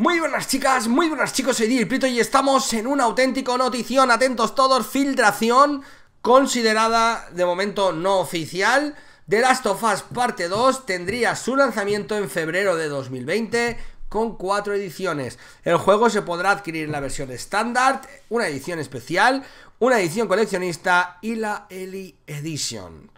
Muy buenas chicas, muy buenas chicos, soy Prito y estamos en una auténtico notición, atentos todos, filtración considerada de momento no oficial The Last of Us Parte 2 tendría su lanzamiento en febrero de 2020 con cuatro ediciones. El juego se podrá adquirir en la versión estándar, una edición especial, una edición coleccionista y la Eli Edition.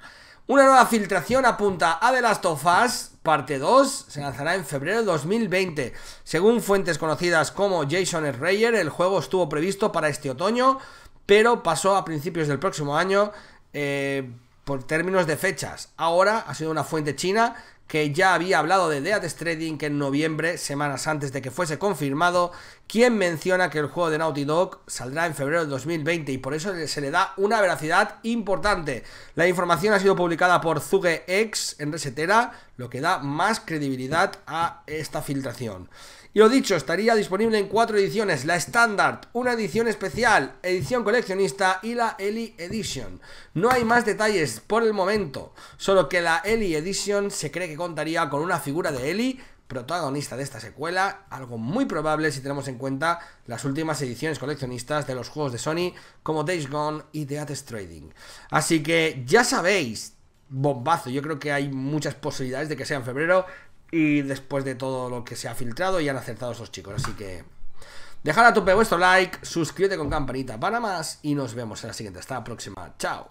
Una nueva filtración apunta a The Last of Us parte 2 se lanzará en febrero de 2020. Según fuentes conocidas como Jason Rayer, el juego estuvo previsto para este otoño, pero pasó a principios del próximo año eh, por términos de fechas. Ahora ha sido una fuente china que ya había hablado de Death Stranding que en noviembre, semanas antes de que fuese confirmado, quien menciona que el juego de Naughty Dog saldrá en febrero del 2020 y por eso se le da una veracidad importante. La información ha sido publicada por Zuge X en Resetera, lo que da más credibilidad a esta filtración. Y lo dicho, estaría disponible en cuatro ediciones, la estándar, una edición especial, edición coleccionista y la Eli Edition. No hay más detalles por el momento, solo que la Eli Edition se cree que contaría con una figura de Ellie protagonista de esta secuela, algo muy probable si tenemos en cuenta las últimas ediciones coleccionistas de los juegos de Sony como Days Gone y Death Trading. Así que ya sabéis, bombazo, yo creo que hay muchas posibilidades de que sea en febrero y después de todo lo que se ha filtrado y han acertado esos chicos, así que dejad a tope vuestro like, suscríbete con campanita para más y nos vemos en la siguiente, hasta la próxima, chao.